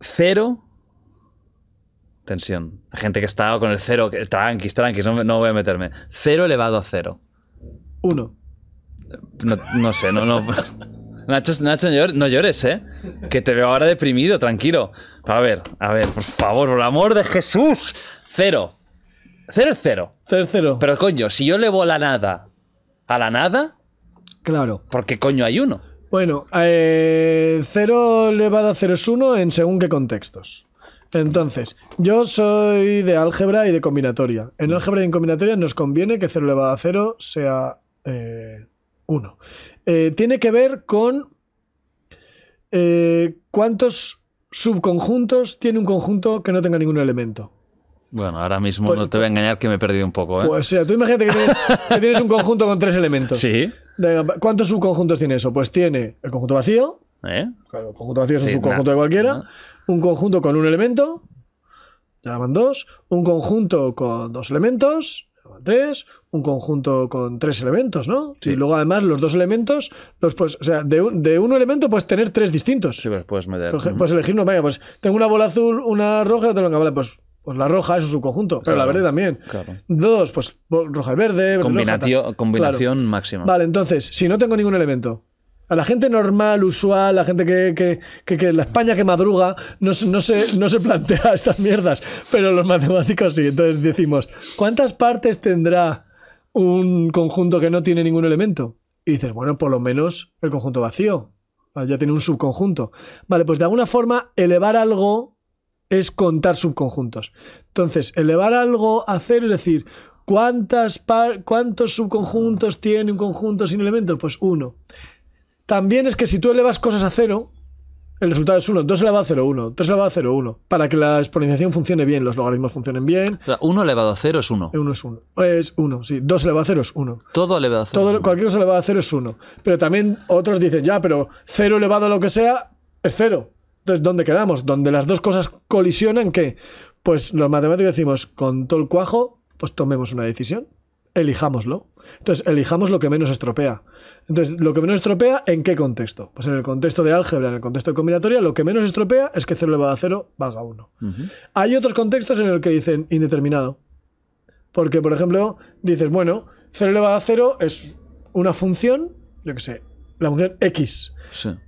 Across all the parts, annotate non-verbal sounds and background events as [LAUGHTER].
Cero. Tensión. La gente que está con el cero. Que, tranquis, no, no voy a meterme. Cero elevado a cero. Uno. No, sé, no, no. Nacho, no llores, ¿eh? Que te veo ahora deprimido, tranquilo. A ver, a ver, por favor, por el amor de Jesús. Cero. Cero es cero. Cero Pero coño, si yo levo la nada a la nada. Claro. Porque coño hay uno. Bueno, eh, cero elevado a cero es uno en según qué contextos. Entonces, yo soy de álgebra y de combinatoria. En mm. álgebra y en combinatoria nos conviene que cero elevado a cero sea 1. Eh, eh, tiene que ver con eh, cuántos subconjuntos tiene un conjunto que no tenga ningún elemento. Bueno, ahora mismo pues no te voy a engañar que me he perdido un poco. Pues, o sea, tú imagínate tienes, que tienes un conjunto con tres elementos. [LAUGHS] Sí. ¿Cuántos subconjuntos tiene eso? Pues tiene el conjunto vacío. ¿Eh? el conjunto vacío es un subconjunto de cualquiera. Un conjunto con un elemento. Ya llaman dos. Un conjunto con dos elementos tres, un conjunto con tres elementos, ¿no? Y luego además los dos elementos, los pues, o sea, de un, elemento puedes tener tres distintos. Sí, pues puedes meter. puedes elegir no vaya, pues tengo una bola azul, una roja, otra blanca, vale, pues pues la roja es un subconjunto, pero la verde también. Claro. Dos, pues, pues roja y verde. Pues, combinación máxima. Vale, entonces, si no tengo ningún elemento, a la gente normal, usual, la gente que, que, la España que madruga, no, se, no se plantea [LAUGHS] estas mierdas, pero los matemáticos sí. Entonces decimos, ¿cuántas partes tendrá un conjunto que no tiene ningún elemento? Y dices, bueno, por lo menos el conjunto vacío. ya tiene un subconjunto. Vale, pues de alguna forma elevar algo es contar subconjuntos. Entonces, elevar algo a cero, es decir, ¿cuántas ¿cuántos subconjuntos tiene un conjunto sin elementos? Pues uno. También es que si tú elevas cosas a cero, el resultado es 1, 2 elevado a 0, 1, 3 elevado a 0, 1. Para que la exponenciación funcione bien, los logaritmos funcionen bien. 1 o sea, elevado a 0 es 1. 1 eh, es 1. Es 1, sí. 2 elevado a 0 es 1. Todo elevado a 0. Cualquier cosa elevado a 0 es 1. Pero también otros dicen, ya, pero 0 elevado a lo que sea es 0. Entonces, ¿dónde quedamos? Donde las dos cosas colisionan, ¿qué? Pues los matemáticos decimos, con todo el cuajo, pues tomemos una decisión. Elijámoslo. Entonces, elijamos lo que menos estropea. Entonces, lo que menos estropea, ¿en qué contexto? Pues en el contexto de álgebra, en el contexto de combinatoria, lo que menos estropea es que 0 elevado a 0 valga 1. Hay otros contextos en el que dicen indeterminado. Porque, por ejemplo, dices, bueno, 0 elevado a 0 es una función, yo que sé, la mujer, X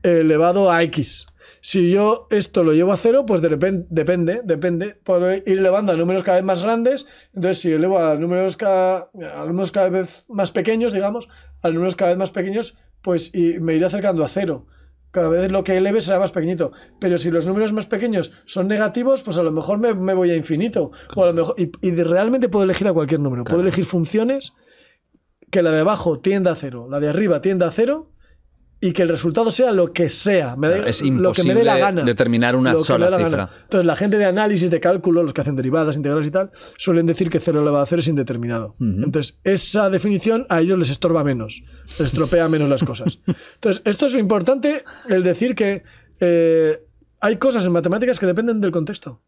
elevado a X. Si yo esto lo llevo a cero, pues de depende, depende. Puedo ir elevando a números cada vez más grandes. Entonces, si elevo a números cada, números cada vez más pequeños, digamos, a números cada vez más pequeños, pues y me iré acercando a cero. Cada vez lo que eleve será más pequeñito. Pero si los números más pequeños son negativos, pues a lo mejor me, voy a infinito. O a lo mejor, y, y, realmente puedo elegir a cualquier número. Puedo elegir funciones que la de abajo tienda a cero, la de arriba tienda a cero y que el resultado sea lo que sea. es imposible la gana. determinar una sola cifra. Entonces, la gente de análisis, de cálculo, los que hacen derivadas, integrales y tal, suelen decir que 0 elevado a 0 es indeterminado. Entonces, esa definición a ellos les estorba menos, les estropea menos las cosas. [LAUGHS] Entonces, esto es importante, el decir que eh, hay cosas en matemáticas que dependen del contexto.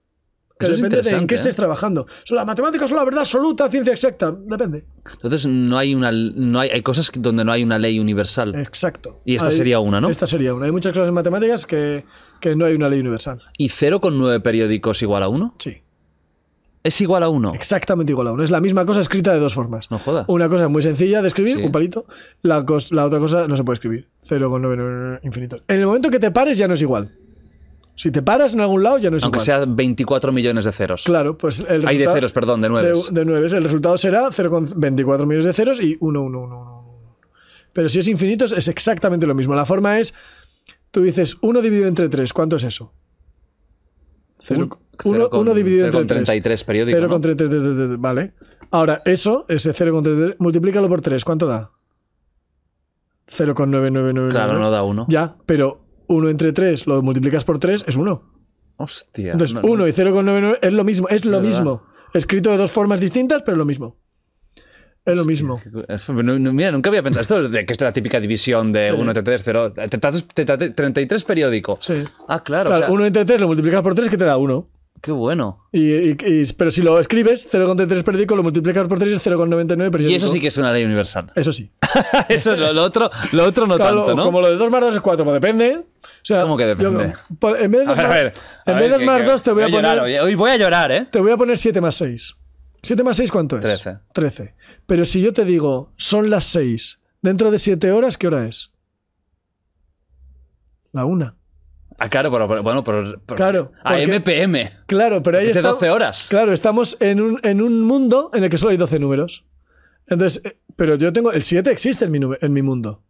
Que depende de en qué estés ¿eh? trabajando. Son las matemáticas son la verdad absoluta, ciencia exacta, depende. Entonces no hay una no hay, cosas donde no hay una ley universal. Exacto. Y esta sería una, ¿no? Esta sería una. Hay muchas cosas en matemáticas que, que no hay una ley universal. ¿Y 0,9 periódicos igual a 1? Sí. ¿Es igual a 1? Exactamente igual a 1. Es la misma cosa escrita de dos formas. No jodas. Una cosa muy sencilla de escribir, un palito. La, la otra cosa no se puede escribir. 0,9 infinitos. En el momento que te pares ya no es igual. Si te paras en algún lado, ya no es Aunque sea 24 millones de ceros. Claro, pues el resultado. Hay de ceros, perdón, de nueves. De, de nueves. El resultado será 0,24 millones de ceros y 1, 1, 1, 1. Pero si es infinito, es exactamente lo mismo. La forma es. Tú dices 1 dividido entre 3. ¿Cuánto es eso? 1 dividido entre 3. 33 periódico. 0,33. Vale. Ahora, eso, ese 0,33, multiplícalo por 3. ¿Cuánto da? 0,999. Claro, no da 1. Ya, pero 1 entre 3 lo multiplicas por 3 es 1. Hostia. Entonces, 1 y 0,99 es lo mismo, es lo mismo. Escrito de dos formas distintas, pero es lo mismo. Es lo mismo. Mira, nunca había pensado esto, de que es la típica división de 1 entre 3, 0. 33 periódico. Sí. Ah, claro. 1 entre 3 lo multiplicas por 3 que te da 1. Qué bueno. Y, y, pero si lo escribes, 0,3 periódico, lo multiplicas por 3 es 0,99 periódico. Y eso sí que es una ley universal. Eso sí. [LAUGHS] eso lo, lo, otro, lo otro no tanto, ¿no? Como lo de 2 más 2 es 4, pues depende. O sea, ¿Cómo que depende? Yo, pues, en vez de 2 más, ver, en vez 2, más 2 te voy, a poner... Eh. hoy voy a llorar, ¿eh? Te voy a poner 7 más 6. ¿7 más 6 cuánto es? 13. 13. Pero si yo te digo, son las 6, dentro de 7 horas, ¿qué hora es? La 1. Ah, claro, pero, bueno, pero, claro, a MPM. Claro, pero ahí de 12 horas. Claro, estamos en un, mundo en el que solo hay 12 números. Entonces, eh, pero yo tengo. El 7 existe en mi, mundo.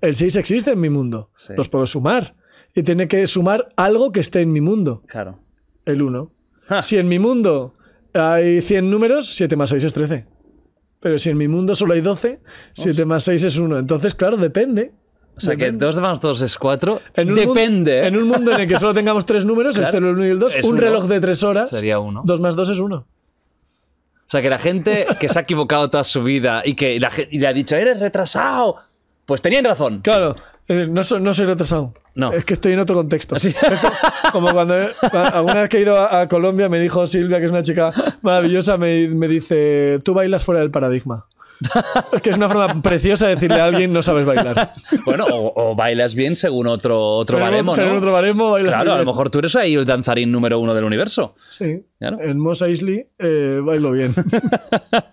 El 6 existe en mi mundo. Los puedo sumar. Y tiene que sumar algo que esté en mi mundo. Claro. El 1. Si en mi mundo hay 100 números, 7 más 6 es 13. Pero si en mi mundo solo hay 12, 7 más 6 es 1. Entonces, claro, depende. O sea que 2 más 2 es 4. Depende. en un mundo en el que solo tengamos tres números, el 0, el 1 y el 2, un reloj de 3 horas. Sería 1. 2 más 2 es 1. O sea que la gente que se ha equivocado toda su vida y que la, y le ha dicho, eres retrasado, pues tenían razón. Claro, no, soy, no retrasado. No. Es que estoy en otro contexto. Ah, como, cuando, alguna vez que he ido a, Colombia me dijo Silvia, que es una chica maravillosa, me, dice, tú bailas fuera del paradigma. que es una forma preciosa de decirle a alguien no sabes bailar. Bueno, o, bailas bien según otro, otro baremo. Claro, a lo mejor tú eres ahí el danzarín número uno del universo. Sí. ¿Claro? En Mosa isley eh, bailo bien. [LAUGHS]